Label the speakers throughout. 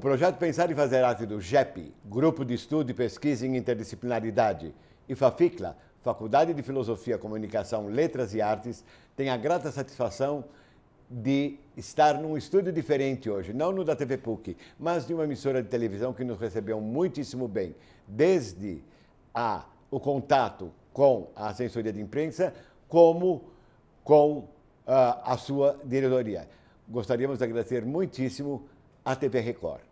Speaker 1: O projeto Pensar e Fazer Arte do GEP, Grupo de Estudo e Pesquisa em Interdisciplinaridade, e FAFICLA, Faculdade de Filosofia, Comunicação, Letras e Artes, tem a grata satisfação de estar num estúdio diferente hoje, não no da TV PUC, mas de uma emissora de televisão que nos recebeu muitíssimo bem, desde a, o contato com a assessoria de imprensa, como com uh, a sua diretoria. Gostaríamos de agradecer muitíssimo à TV Record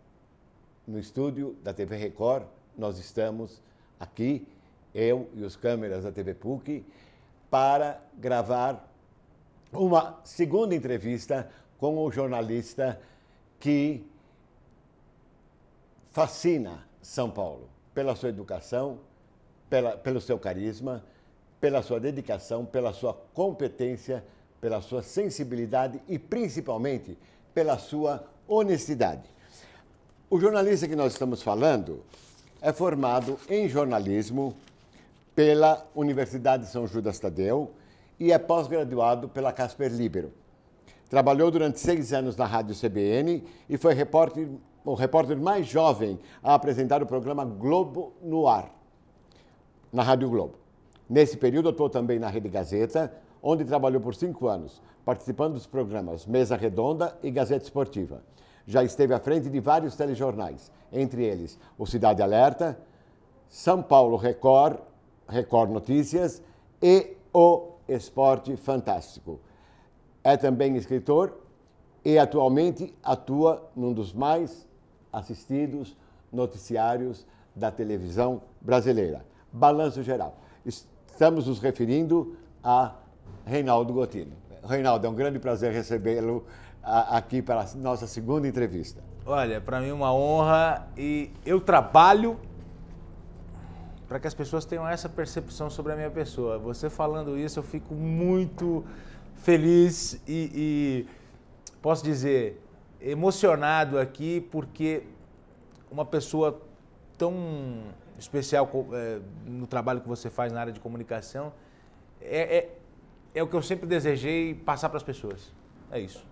Speaker 1: no estúdio da TV Record. Nós estamos aqui, eu e os câmeras da TV PUC, para gravar uma segunda entrevista com o jornalista que fascina São Paulo pela sua educação, pela, pelo seu carisma, pela sua dedicação, pela sua competência, pela sua sensibilidade e principalmente pela sua honestidade. O jornalista que nós estamos falando é formado em jornalismo pela Universidade de São Judas Tadeu e é pós-graduado pela Casper Libero. Trabalhou durante seis anos na Rádio CBN e foi repórter, o repórter mais jovem a apresentar o programa Globo no Ar, na Rádio Globo. Nesse período, atuou também na Rede Gazeta, onde trabalhou por cinco anos, participando dos programas Mesa Redonda e Gazeta Esportiva já esteve à frente de vários telejornais, entre eles o Cidade Alerta, São Paulo Record, Record Notícias e o Esporte Fantástico. É também escritor e atualmente atua num dos mais assistidos noticiários da televisão brasileira. Balanço geral. Estamos nos referindo a Reinaldo Gotino. Reinaldo, é um grande prazer recebê-lo aqui para a nossa segunda entrevista.
Speaker 2: Olha, para mim é uma honra e eu trabalho para que as pessoas tenham essa percepção sobre a minha pessoa. Você falando isso, eu fico muito feliz e, e posso dizer emocionado aqui porque uma pessoa tão especial é, no trabalho que você faz na área de comunicação é, é, é o que eu sempre desejei passar para as pessoas. É isso.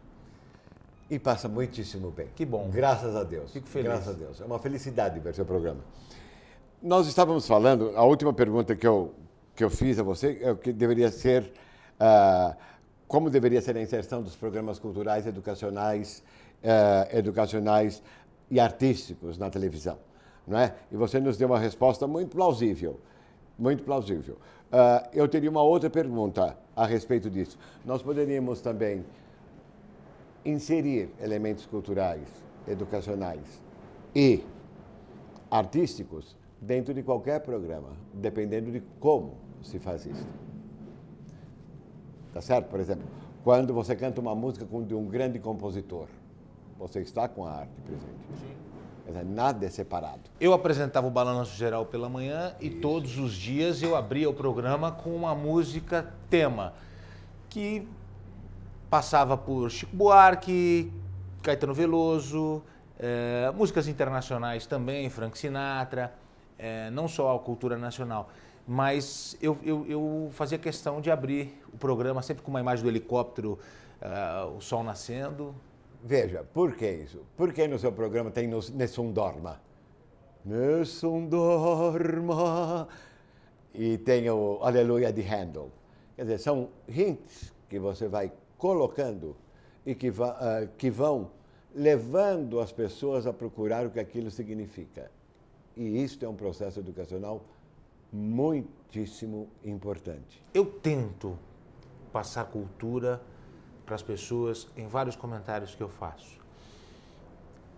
Speaker 1: E passa muitíssimo bem. Que bom. Graças a Deus. Fico feliz. Graças a
Speaker 2: Deus. É uma felicidade ver
Speaker 1: seu programa. Nós estávamos falando, a última pergunta que eu, que eu fiz a você é o que deveria ser, uh, como deveria ser a inserção dos programas culturais, educacionais, uh, educacionais e artísticos na televisão. Não é? E você nos deu uma resposta muito plausível. Muito plausível. Uh, eu teria uma outra pergunta a respeito disso. Nós poderíamos também inserir elementos culturais, educacionais e artísticos dentro de qualquer programa, dependendo de como se faz isso. Tá certo? Por exemplo, quando você canta uma música de um grande compositor, você está com a arte presente. Sim. Nada é separado.
Speaker 2: Eu apresentava o Balanço Geral pela manhã e todos os dias eu abria o programa com uma música tema, que passava por Chico Buarque, Caetano Veloso, é, músicas internacionais também, Frank Sinatra, é, não só a cultura nacional. Mas eu, eu, eu, fazia questão de abrir o programa sempre com uma imagem do helicóptero, eh, o sol nascendo. Veja, por que isso? Por que no seu programa tem Nessun Dorma?
Speaker 1: Nessun Dorma. E tem o Aleluia de Handel. Quer dizer, são hints que você vai colocando e que, uh, que vão levando as pessoas a procurar o que aquilo significa. E isto é um processo educacional muitíssimo importante.
Speaker 2: Eu tento passar cultura para as pessoas em vários comentários que eu faço.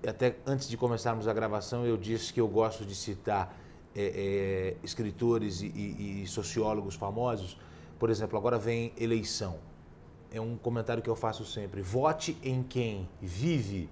Speaker 2: Até antes de começarmos a gravação, eu disse que eu gosto de citar é, é, escritores e, e, e sociólogos famosos. Por exemplo, agora vem eleição é um comentário que eu faço sempre. Vote em quem vive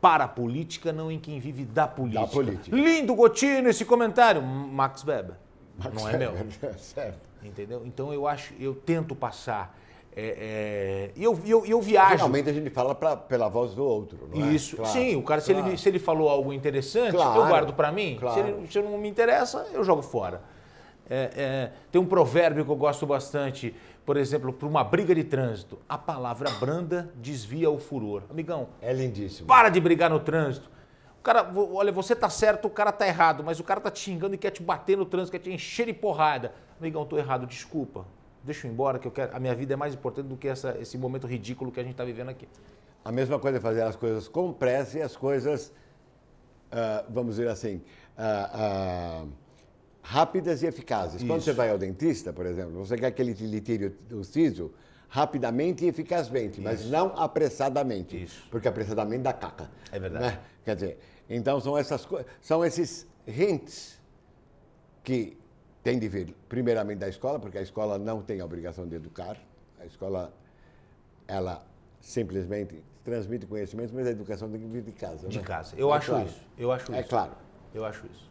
Speaker 2: para a política, não em quem vive da política. Da política. Lindo Gotino esse comentário, Max Weber. Max não Weber, é meu. É certo. Entendeu? Então eu acho, eu tento passar. É, é, eu, eu, eu viajo. Geralmente a
Speaker 1: gente fala pra, pela voz do outro, não é? Isso, é? claro, sim. O cara, se, claro. ele, se
Speaker 2: ele falou algo interessante, claro, eu guardo para mim. Se, ele, se não me interessa, eu jogo fora. É, é, tem um provérbio que eu gosto bastante por exemplo, para uma briga de trânsito, a palavra branda desvia o furor. Amigão, é lindíssimo. Para de brigar no trânsito. O cara, olha, você tá certo, o cara tá errado, mas o cara tá te xingando e quer te bater no trânsito, quer te encher de porrada. Amigão, tô errado, desculpa. Deixa eu ir embora, que eu quero. A minha vida é mais importante do que essa, esse momento ridículo que a gente está vivendo aqui.
Speaker 1: A mesma coisa é fazer as coisas com pressa e as coisas, uh, vamos dizer assim, uh, uh rápidas e eficazes. Isso. Quando você vai ao dentista, por exemplo, você quer que ele te tire o siso rapidamente e eficazmente, mas Isso. não apressadamente. Isso. Porque apressadamente dá caca. É verdade. Né? Quer dizer, então são essas são esses hints que tem de vir primeiramente da escola, porque a escola não tem a obrigação de educar. A escola, ela simplesmente transmite conhecimentos, mas a educação tem que vir de casa. De né? casa. Eu é acho claro. isso. Eu acho é isso. É claro. Eu acho isso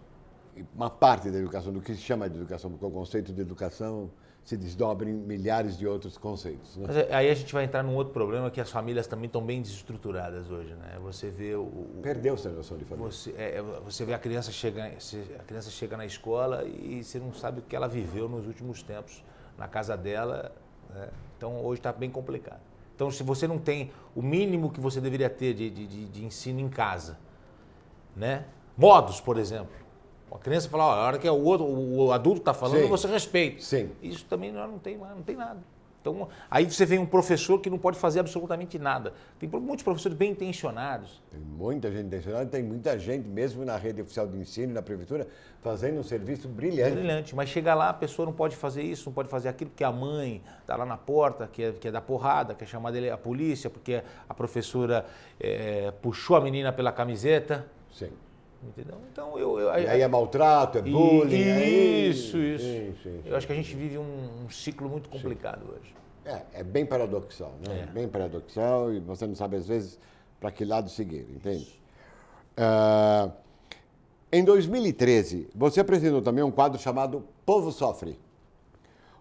Speaker 1: uma parte da educação, do que se chama de educação, porque o conceito de educação se desdobra em milhares de outros conceitos. Né? Mas eh,
Speaker 2: aí a gente vai entrar num outro problema que as famílias também estão bem desestruturadas hoje, né? Você vê o... Perdeu-se a noção de família. Você, é, é, você vê a criança, chega, a criança chega na escola e você não sabe o que ela viveu nos últimos tempos na casa dela, né? Então hoje está bem complicado. Então se você não tem o mínimo que você deveria ter de, de, de, de ensino em casa, né? Modos, por exemplo a criança fala, ó, a hora que é o, outro, o adulto está falando, Sim. você respeita. Sim. Isso também é, não tem, não tem nada. Então, aí você vem um professor que não pode fazer absolutamente nada. Tem muitos professores bem intencionados. Tem muita gente intencionada, tem muita gente, mesmo na rede oficial
Speaker 1: de ensino, na prefeitura, fazendo um serviço brilhante. Brilhante,
Speaker 2: mas chega lá, a pessoa não pode fazer isso, não pode fazer aquilo, porque a mãe está lá na porta, quer, é, quer dar porrada, quer chamar dele a polícia, porque a professora é, puxou a menina pela camiseta. Sim. Entendeu? Então eu. eu aí é maltrato, é bullying. É isso, isso. Sim, sim, eu acho que a gente vive um, um ciclo muito complicado hoje. É,
Speaker 1: é bem paradoxal, né? É. Bem paradoxal e você não sabe às vezes para que lado seguir, entende? Uh, em 2013, você apresentou também um quadro chamado Povo Sofre,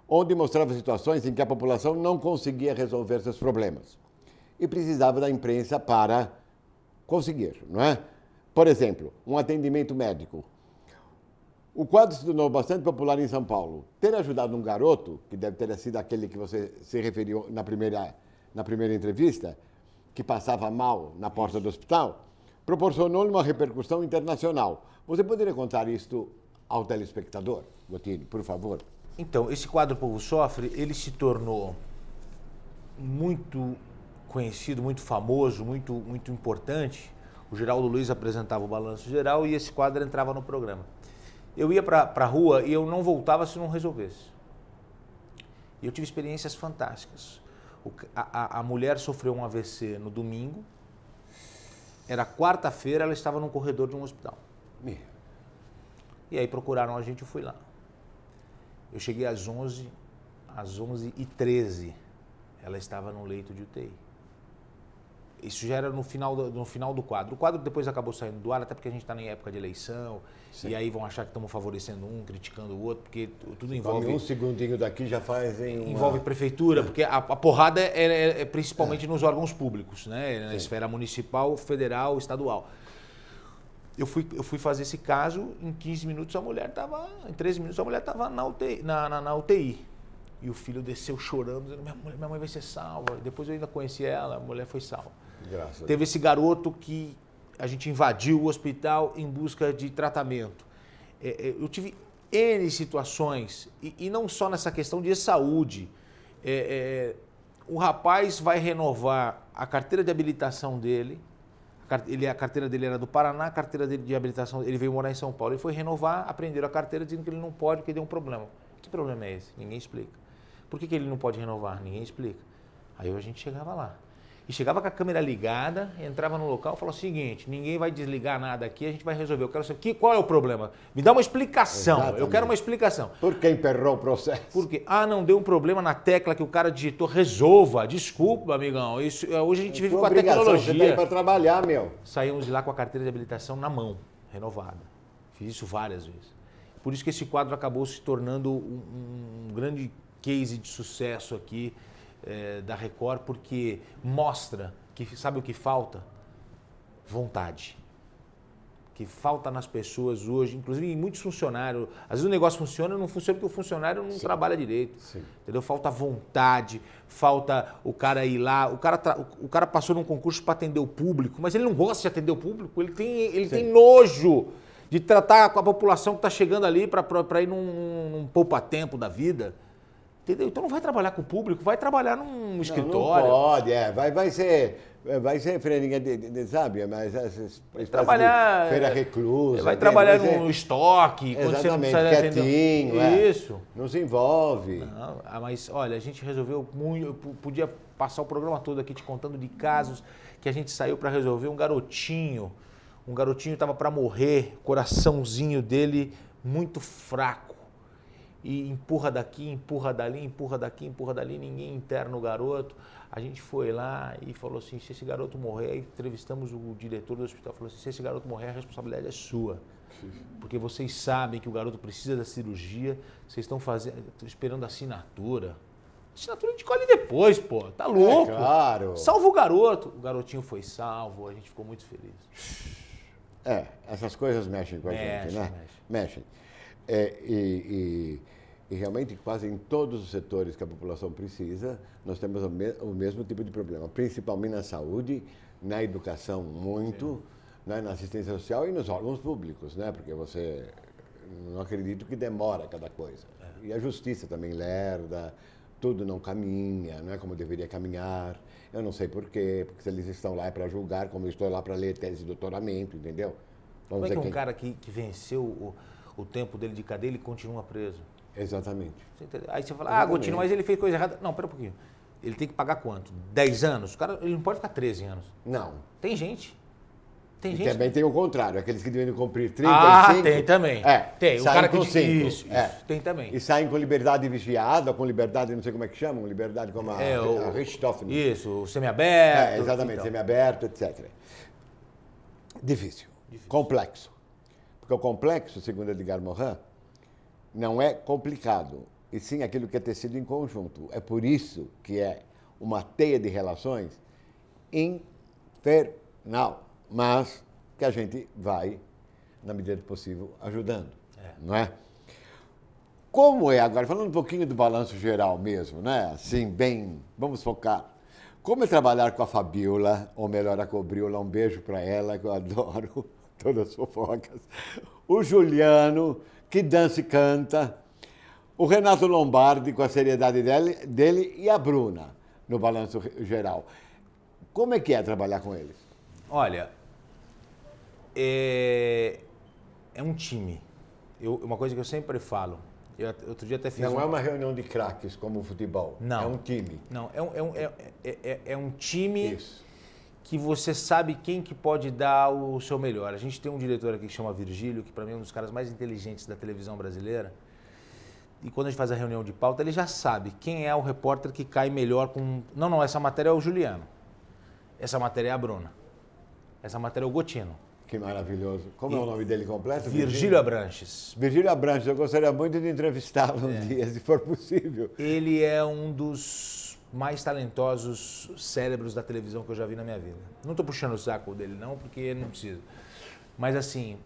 Speaker 1: onde mostrava situações em que a população não conseguia resolver seus problemas e precisava da imprensa para conseguir, não é? Por exemplo, um atendimento médico. O quadro se tornou bastante popular em São Paulo. Ter ajudado um garoto, que deve ter sido aquele que você se referiu na primeira, na primeira entrevista, que passava mal na porta do hospital, proporcionou-lhe uma repercussão internacional.
Speaker 2: Você poderia contar isto ao telespectador, Gotini, por favor? Então, esse quadro Povo Sofre, ele se tornou muito conhecido, muito famoso, muito, muito importante o Geraldo Luiz apresentava o balanço geral e esse quadro entrava no programa. Eu ia para a rua e eu não voltava se não resolvesse. E eu tive experiências fantásticas. O, a, a mulher sofreu um AVC no domingo, era quarta-feira, ela estava no corredor de um hospital. E aí procuraram a gente, eu fui lá. Eu cheguei às 11, às 11 e 13, ela estava no leito de UTI isso já era no final, do, no final do quadro. O quadro depois acabou saindo do ar, até porque a gente está em época de eleição, Sim. e aí vão achar que estamos favorecendo um, criticando o outro, porque tudo envolve. um segundinho daqui já fazem. Uma... Envolve prefeitura, é. porque a, a, porrada é, é, é, é principalmente é. nos órgãos públicos, né? É na Sim. esfera municipal, federal, estadual. Eu fui, eu fui fazer esse caso, em 15 minutos a mulher estava. Em 13 minutos a mulher estava na UTI. Na, na, na UTI. E o filho desceu chorando, dizendo: minha, mulher, minha mãe vai ser salva. Depois eu ainda conheci ela, a mulher foi salva. Graças Teve esse garoto que a gente invadiu o hospital em busca de tratamento. É, é, eu tive N situações, e, não só nessa questão de saúde. É, o rapaz vai renovar a carteira de habilitação dele, ele, a carteira dele era do Paraná, a carteira dele de habilitação, ele veio morar em São Paulo, ele foi renovar, aprenderam a carteira dizendo que ele não pode porque deu um problema. Que problema é esse? Ninguém explica. Por que, que ele não pode renovar? Ninguém explica. Aí a gente chegava lá. E chegava com a câmera ligada, entrava no local e falava o seguinte: ninguém vai desligar nada aqui, a gente vai resolver. Eu quero saber que, qual é o problema. Me dá uma explicação. Exatamente. Eu quero uma explicação. Por que emperrou o processo? Por quê? Ah, não, deu um problema na tecla que o cara digitou. Resolva. Desculpa, amigão. Isso, é, hoje a gente é vive com a tá tecnologia. para
Speaker 1: trabalhar, meu.
Speaker 2: Saímos de lá com a carteira de habilitação na mão, renovada. Fiz isso várias vezes. Por isso que esse quadro acabou se tornando um, um grande case de sucesso aqui é, da Record, porque mostra que sabe o que falta? Vontade. Que falta nas pessoas hoje, inclusive em muitos funcionários. Às vezes o negócio funciona, não funciona porque o funcionário não Sim. trabalha direito. Sim. Entendeu? Falta vontade, falta o cara ir lá. O cara, tra... o cara passou num concurso para atender o público, mas ele não gosta de atender o público, ele tem, ele tem nojo de tratar com a população que está chegando ali para ir num, num poupa-tempo da vida. Entendeu? Então não vai trabalhar com o público, vai trabalhar num escritório. Não, pode, é. Vai,
Speaker 1: vai ser. Vai ser freirinha de, de, de, sabe? Mas essas trabalhar, feira é, reclusa. Vai né? trabalhar né? no estoque, exatamente, quando você quietinho, é. Isso.
Speaker 2: Não se envolve. Não, ah, mas olha, a gente resolveu muito. Eu podia passar o programa todo aqui te contando de casos que a gente saiu para resolver um garotinho. Um garotinho estava para morrer, coraçãozinho dele muito fraco e empurra daqui, empurra dali, empurra daqui, empurra dali, ninguém interna o garoto. A gente foi lá e falou assim, se esse garoto morrer, aí entrevistamos o diretor do hospital, falou assim, se esse garoto morrer, a responsabilidade é sua. Porque vocês sabem que o garoto precisa da cirurgia, vocês estão fazendo, esperando a assinatura. Assinatura a gente colhe depois, pô. Tá é, louco? É, claro. Salva o garoto. O garotinho foi salvo, a gente ficou muito feliz.
Speaker 1: É, essas coisas mexem com a mexe, gente, né? Mexe. Mexem. É, e, e e realmente quase em todos os setores que a população precisa, nós temos o, me o mesmo tipo de problema, principalmente na saúde, na educação muito, né, na assistência social e nos órgãos públicos, né? Porque você não acredito que demora cada coisa. É. E a justiça também lerda, tudo não caminha, não é como deveria caminhar. Eu não sei porquê, porque se eles estão lá é para julgar, como eu estou lá para ler tese de doutoramento, entendeu? Vamos como é que um quem... É
Speaker 2: cara que, que venceu o, o tempo dele de cadeia, ele continua preso? Exatamente. Você Aí você fala, ah, Exatamente. ah, Gotino, mas ele fez coisa errada. Não, pera um pouquinho. Ele tem que pagar quanto? 10 anos? O cara, ele não pode ficar 13 anos. Não. Tem gente. Tem e gente. também
Speaker 1: tem o contrário, aqueles que devem cumprir 35. Ah, tem também. É, tem. O cara com que Isso, é. isso, tem também. E saem com liberdade viciada, com liberdade, não sei como é que chamam, liberdade como a, é, o, a Richthofen. Isso, o semiaberto. É, exatamente, então. semiaberto, etc. Difícil. Difícil. Complexo. Porque o complexo, segundo Edgar Morin, não é complicado, e sim aquilo que é tecido em conjunto. É por isso que é uma teia de relações infernal, mas que a gente vai, na medida do possível, ajudando, é. não é? Como é agora, falando um pouquinho do balanço geral mesmo, né? Assim, bem, vamos focar. Como é trabalhar com a Fabiola, ou melhor, a Cobriola, um beijo para ela, que eu adoro todas as fofocas. O Juliano, que dança e canta. O Renato Lombardi, com a seriedade dele, dele e a Bruna, no balanço geral. Como é que é trabalhar com eles?
Speaker 2: Olha, é, é um time. Eu, uma coisa que eu sempre falo, eu, outro dia até fiz. Não é uma reunião de craques como o futebol. Não. É um time. Não, é um, é um, é, é, é, é um time Isso que você sabe quem que pode dar o seu melhor. A gente tem um diretor aqui que chama Virgílio, que para mim é um dos caras mais inteligentes da televisão brasileira. E quando a gente faz a reunião de pauta, ele já sabe quem é o repórter que cai melhor com. Não, não, essa matéria é o Juliano. Essa matéria é a Bruna. Essa matéria é o Gotino. Que maravilhoso. Como e... é o nome dele completo? Virgílio Abranches.
Speaker 1: Virgílio Abranches, eu gostaria muito de entrevistá-lo é. um dia, se for possível.
Speaker 2: Ele é um dos mais talentosos cérebros da televisão que eu já vi na minha vida. Não estou puxando o saco dele, não, porque ele não precisa. Mas, assim,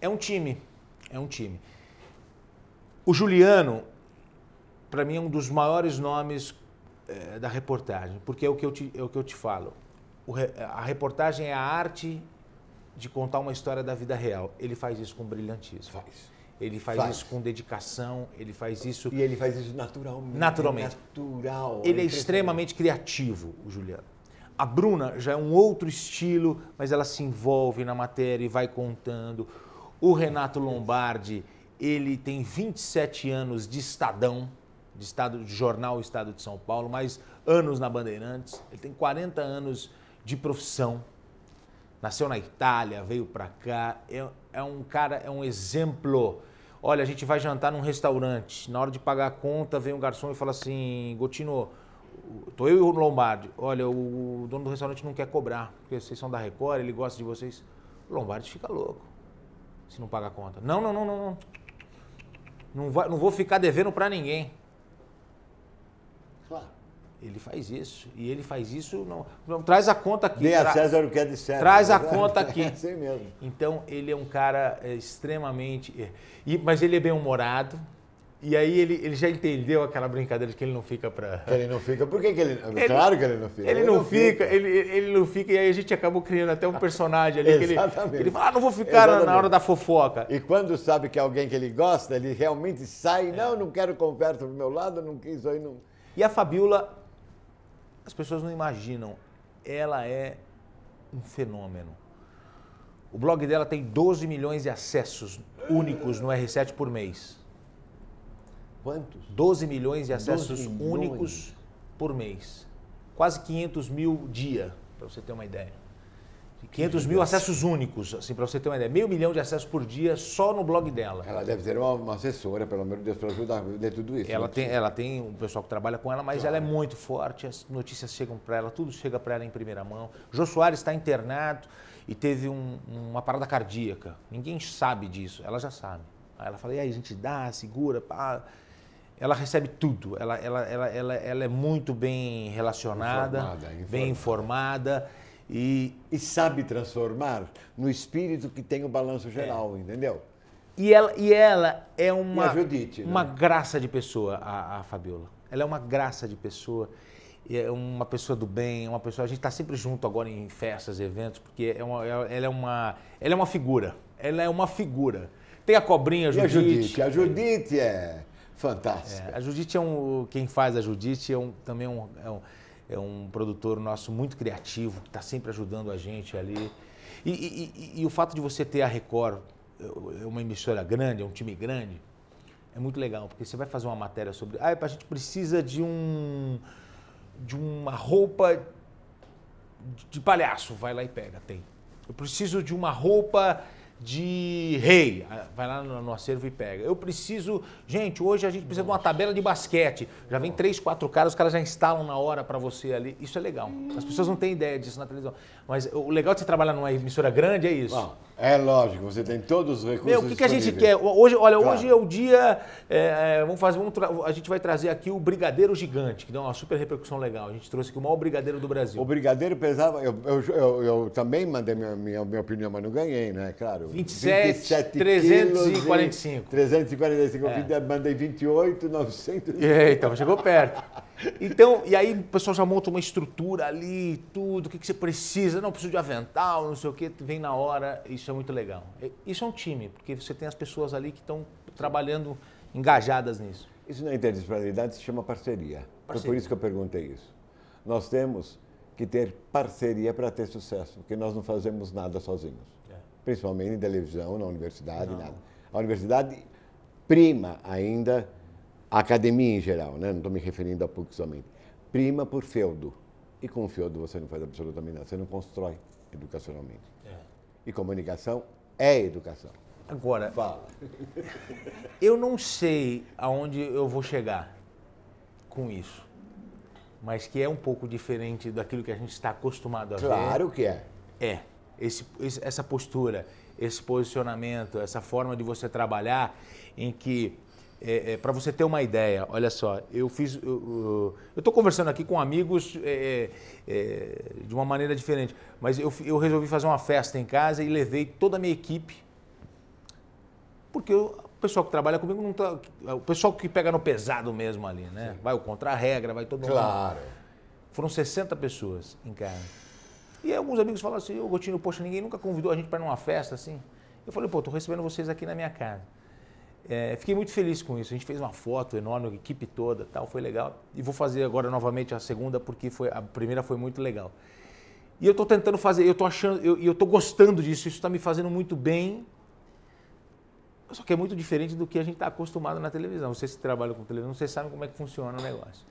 Speaker 2: é um time. É um time. O Juliano, para mim, é um dos maiores nomes é, da reportagem, porque é o que eu te, é o que eu te falo. Re, a reportagem é a arte de contar uma história da vida real. Ele faz isso com brilhantismo. Faz. Ele faz, faz, isso com dedicação, ele faz isso. E ele faz isso naturalmente. Naturalmente. Natural. É ele é extremamente criativo, o Juliano. A Bruna já é um outro estilo, mas ela se envolve na matéria e vai contando. O Renato Lombardi, ele tem 27 anos de Estadão, de estado de jornal Estado de São Paulo, mais anos na Bandeirantes. Ele tem 40 anos de profissão. Nasceu na Itália, veio para cá. É, é um cara, é um exemplo Olha, a gente vai jantar num restaurante. Na hora de pagar a conta, vem um garçom e fala assim: Gotino, tô eu e o Lombardi. Olha, o dono do restaurante não quer cobrar, porque vocês são da Record, ele gosta de vocês. O Lombardi fica louco se não pagar a conta. Não, não, não, não. Não, não, vai, não vou ficar devendo para ninguém. Claro. Ele faz isso. E ele faz isso, não, não traz a conta aqui. Dê a César o que é de César. Traz a né? conta aqui. É assim mesmo. Então, ele é um cara é, extremamente... É, e, mas ele é bem-humorado. E aí ele, ele já entendeu aquela brincadeira de que ele não fica para... Ele não fica. Por que, que ele... ele... Claro que ele não fica. Ele, ele não, não, fica, fica. Ele, ele não fica. E aí a gente acabou criando até um personagem ali. Exatamente. Que ele, ele fala, ah, não vou ficar Exatamente. na hora da fofoca. E
Speaker 1: quando sabe que é alguém que ele gosta, ele realmente sai. É. Não, não quero conversa pro meu lado, não quis aí, não...
Speaker 2: E a Fabiola as pessoas não imaginam. Ela é um fenômeno. O blog dela tem 12 milhões de acessos únicos no R7 por mês. Quantos? 12 milhões de acessos milhões. únicos por mês. Quase 500 mil dia, para você ter uma ideia. 500 mil acessos únicos, assim, para você ter uma ideia. Meio milhão de acessos por dia só no blog dela. Ela deve ter uma, uma assessora, pelo menos Deus, para ajudar de tudo isso. Ela, né? tem, ela tem um pessoal que trabalha com ela, mas claro. ela é muito forte, as notícias chegam para ela, tudo chega para ela em primeira mão. Jô Soares está internado e teve um, uma parada cardíaca. Ninguém sabe disso, ela já sabe. Aí ela fala, e aí, a gente dá, segura, pá ela recebe tudo, ela, ela, ela, ela, é muito bem relacionada, informada, informada. bem informada e, e sabe transformar no espírito que tem o balanço é. geral, é. entendeu? E ela, e ela é uma, Judite, uma né? graça de pessoa, a, a Fabiola. Ela é uma graça de pessoa é uma pessoa do bem, é uma pessoa. A gente está sempre junto agora em festas, eventos, porque é uma, é, ela é uma, ela é uma figura. Ela é uma figura. Tem a cobrinha, a Judite. E a Judite, a Judite é fantástica. É, a Judite é um, quem faz a Judite é um, também um, é um é um produtor nosso muito criativo, que está sempre ajudando a gente ali. E, e, e, o fato de você ter a Record, é uma emissora grande, é um time grande, é muito legal, porque você vai fazer uma matéria sobre. Ah, é a gente precisa de um. de uma roupa de palhaço. Vai lá e pega, tem. Eu preciso de uma roupa de rei. Ah, vai lá no, acervo e pega. Eu preciso. Gente, hoje a gente precisa Nossa. de uma tabela de basquete. Já vem três, quatro caras, os caras já instalam na hora para você ali. Isso é legal. As pessoas não têm ideia disso na televisão. Mas o legal de você trabalhar numa emissora grande é isso. Bom,
Speaker 1: é lógico, você tem todos os recursos. Meu, o que, que a gente quer?
Speaker 2: Hoje, olha, claro. hoje é o dia. É, é vamos fazer. Vamos a gente vai trazer aqui o Brigadeiro Gigante, que deu uma super repercussão legal. A gente trouxe aqui o maior brigadeiro do Brasil. O brigadeiro pesava. Eu, eu,
Speaker 1: eu, eu também mandei minha, minha, minha opinião, mas não ganhei, né? Claro. 27, 345. 345. É. Eu mandei 28, 900. É, então, chegou
Speaker 2: perto. Então, e aí o pessoal já monta uma estrutura ali, tudo, o que, que você precisa. Não, preciso de avental, não sei o que, vem na hora. Isso é muito legal. É, isso é um time, porque você tem as pessoas ali que estão trabalhando engajadas nisso.
Speaker 1: Isso na é interdisciplinaridade se chama parceria. parceria. Foi por isso que eu perguntei isso. Nós temos que ter parceria para ter sucesso, porque nós não fazemos nada sozinhos principalmente em televisão, na universidade, Não. nada. A universidade prima ainda a academia em geral, né? não estou me referindo a PUC somente, prima por feudo. E com feudo você não faz absolutamente nada, você não constrói educacionalmente. É. E comunicação é educação.
Speaker 2: Agora, Fala. eu não sei aonde eu vou chegar com isso, mas que é um pouco diferente daquilo que a gente está acostumado a claro ver. Claro que é. É esse, essa postura, esse posicionamento, essa forma de você trabalhar, em que é, é, para você ter uma ideia, olha só, eu fiz, eu estou conversando aqui com amigos é, é, é, de uma maneira diferente, mas eu, eu, resolvi fazer uma festa em casa e levei toda a minha equipe, porque eu, o pessoal que trabalha comigo não tá, o pessoal que pega no pesado mesmo ali, né? Sim. Vai o contra-regra, vai todo mundo. Claro. Foram 60 pessoas em casa. E alguns amigos falam assim, ô Gotinho, poxa, ninguém nunca convidou a gente para numa festa assim. Eu falei, pô, tô recebendo vocês aqui na minha casa. É, fiquei muito feliz com isso. A gente fez uma foto enorme, a equipe toda, tal, foi legal. E vou fazer agora novamente a segunda porque foi a primeira foi muito legal. E eu estou tentando fazer, eu estou achando, eu, estou gostando disso. Isso está me fazendo muito bem. Só que é muito diferente do que a gente está acostumado na televisão. Vocês que trabalham com televisão, vocês sabem como é que funciona o negócio.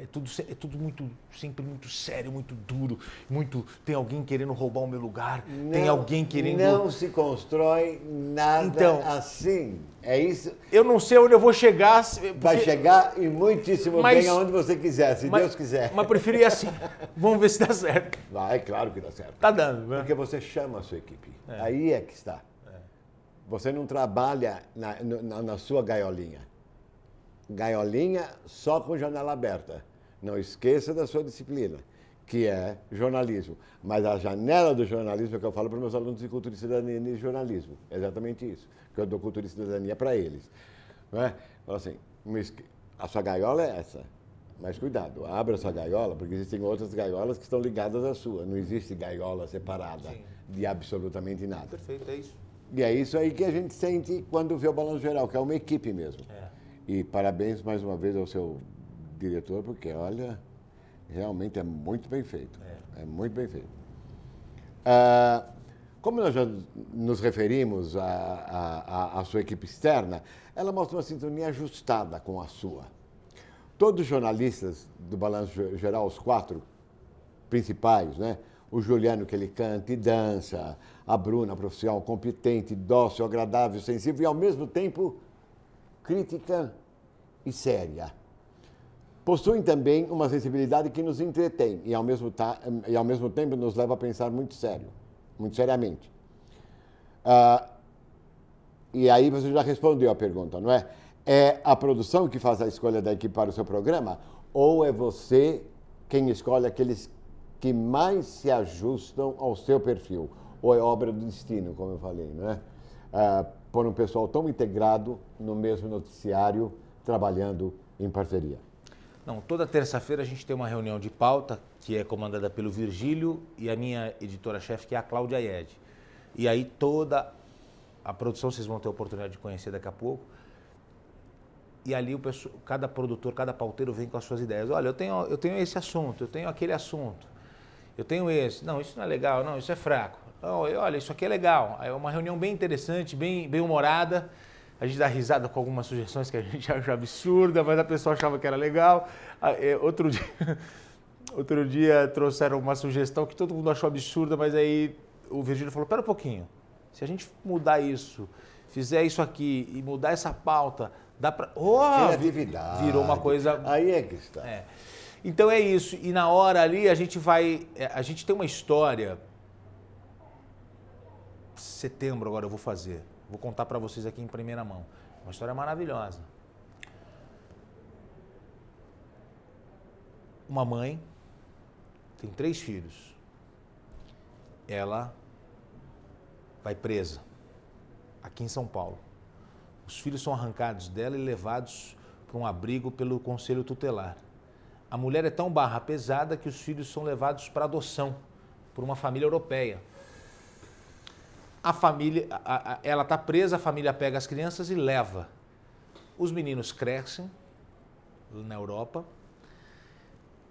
Speaker 2: É tudo, é tudo muito, sempre muito sério, muito duro, muito. Tem alguém querendo roubar o meu lugar, não, tem alguém querendo. Não
Speaker 1: se constrói nada então, assim. É isso. Eu não sei onde eu vou chegar. Porque... Vai chegar e muitíssimo mas, bem aonde você quiser, se mas, Deus quiser. Mas prefiro ir assim. Vamos ver se dá certo. Vai, claro que dá certo. Tá dando, né? Porque você chama a sua equipe. É. Aí é que está. É. Você não trabalha na, na, na sua gaiolinha gaiolinha só com janela aberta. Não esqueça da sua disciplina, que é jornalismo. Mas a janela do jornalismo é que eu falo para meus alunos de cultura e cidadania e jornalismo. É exatamente isso. Que eu dou cultura e cidadania para eles. né? Fala assim, a sua gaiola é essa. Mas cuidado, abra sua gaiola, porque existem outras gaiolas que estão ligadas à sua. Não existe gaiola separada Sim. de absolutamente nada.
Speaker 2: Perfeito, é isso.
Speaker 1: E é isso aí que a gente sente quando vê o balanço geral, que é uma equipe mesmo. É. E parabéns mais uma vez ao seu diretor, porque olha, realmente é muito bem feito. É, é muito bem feito. Ah, como nós já nos referimos à sua equipe externa, ela mostra uma sintonia ajustada com a sua. Todos os jornalistas do Balanço Geral, os quatro principais, né? o Juliano que ele canta e dança, a Bruna, profissional competente, dócil, agradável, sensível e ao mesmo tempo crítica e séria. Possuem também uma sensibilidade que nos entretém e ao mesmo, e ao mesmo tempo nos leva a pensar muito sério, muito seriamente. Ah, e aí você já respondeu a pergunta, não é? É a produção que faz a escolha da equipe para o seu programa ou é você quem escolhe aqueles que mais se ajustam ao seu perfil? Ou é obra do destino, como eu falei, não é? Ah, por um pessoal tão integrado no mesmo noticiário, trabalhando em parceria.
Speaker 2: Não, toda terça-feira a gente tem uma reunião de pauta, que é comandada pelo Virgílio e a minha editora-chefe, que é a Cláudia Ed E aí toda a produção, vocês vão ter a oportunidade de conhecer daqui a pouco. E ali o pessoal, cada produtor, cada pauteiro vem com as suas ideias. Olha, eu tenho, eu tenho esse assunto, eu tenho aquele assunto, eu tenho esse. Não, isso não é legal, não, isso é fraco. Então, olha, isso aqui é legal. É uma reunião bem interessante, bem, bem humorada. A gente dá risada com algumas sugestões que a gente acha absurda, mas a pessoa achava que era legal. Eh, outro dia, outro dia trouxeram uma sugestão que todo mundo achou absurda, mas aí o Virgílio falou: pera um pouquinho, se a gente mudar isso, fizer isso aqui e mudar essa pauta, dá para. Oh, Virou uma coisa. Aí é que está. É. Então é isso. E na hora ali a gente vai. Eh, a gente tem uma história setembro agora eu vou fazer. Vou contar para vocês aqui em primeira mão. Uma história maravilhosa. Uma mãe tem três filhos. Ela vai presa aqui em São Paulo. Os filhos são arrancados dela e levados para um abrigo pelo conselho tutelar. A mulher é tão barra pesada que os filhos são levados para adoção por uma família europeia a família, a, a, ela está presa, a família pega as crianças e leva. Os meninos crescem na Europa,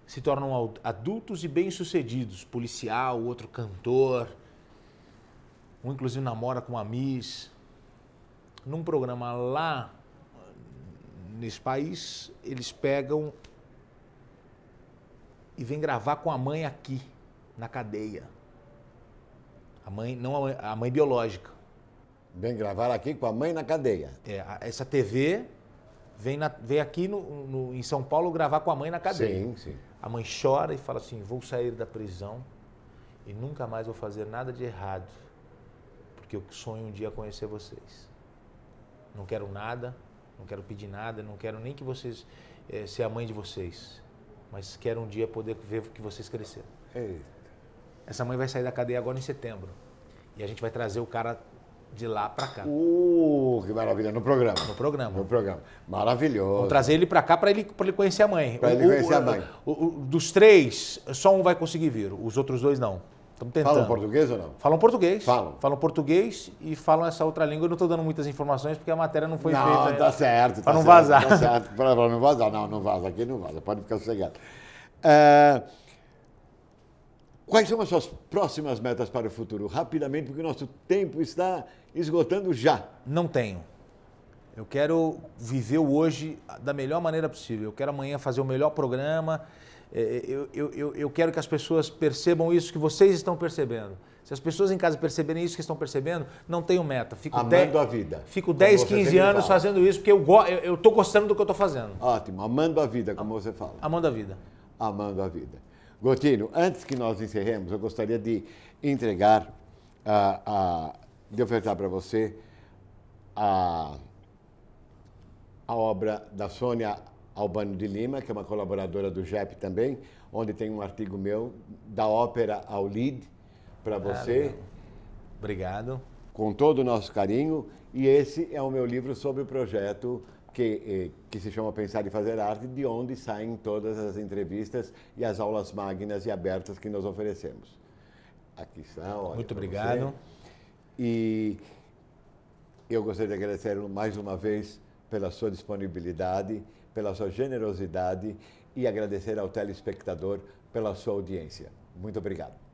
Speaker 2: se tornam adultos e bem-sucedidos, policial, outro cantor, um inclusive namora com a Miss. Num programa lá nesse país, eles pegam e vêm gravar com a mãe aqui, na cadeia. A mãe, não a mãe, a mãe biológica. Vem gravar aqui com a mãe na cadeia. É, essa TV vem, na, vem aqui no, no, em São Paulo gravar com a mãe na cadeia. Sim, sim. A mãe chora e fala assim: vou sair da prisão e nunca mais vou fazer nada de errado, porque eu sonho um dia conhecer vocês. Não quero nada, não quero pedir nada, não quero nem que vocês é, ser a mãe de vocês, mas quero um dia poder ver que vocês cresceram. É isso. Essa mãe vai sair da cadeia agora em setembro. E a gente vai trazer o cara de lá para cá. Uh, que maravilha, no programa. No programa. No programa. Maravilhoso. Vou trazer ele para cá para ele, pra ele conhecer a mãe. Para ele conhecer o, a mãe. O, o, dos três, só um vai conseguir vir, os outros dois não. Estamos tentando. Falam português ou não? Falam português. Falam. Falam português e falam essa outra língua. Eu não estou dando muitas informações porque a matéria não foi não, feita. Não, tá né? certo. Para tá não certo, vazar. Tá certo,
Speaker 1: para não vazar. Não, não vaza. Aqui não vaza. Pode ficar sossegado. É... Uh... Quais são as suas próximas
Speaker 2: metas para o futuro? Rapidamente, porque o nosso tempo está esgotando já. Não tenho. Eu quero viver o hoje da melhor maneira possível. Eu quero amanhã fazer o melhor programa. É, é, eu, eu, eu, eu, quero que as pessoas percebam isso que vocês estão percebendo. Se as pessoas em casa perceberem isso que estão percebendo, não tenho meta. Fico amando a vida. Fico 10, 15 anos fazendo isso porque eu estou gostando do que eu estou fazendo.
Speaker 1: Ótimo. Amando a vida, como você fala. Amando a vida. Amando a vida. Gotino, antes que nós encerremos, eu gostaria de entregar, a, ah, a, ah, de ofertar para você a, a obra da Sônia Albano de Lima, que é uma colaboradora do JEP também, onde tem um artigo meu da ópera ao lead para ah, você. Obrigado. Com todo o nosso carinho. E esse é o meu livro sobre o projeto que, eh, que se chama Pensar e Fazer Arte, de onde saem todas as entrevistas e as aulas magnas e abertas que nós oferecemos. Aqui estão. Olha, Muito obrigado. Você. E eu gostaria de agradecer mais uma vez pela sua disponibilidade, pela sua generosidade e agradecer ao telespectador pela sua audiência. Muito obrigado.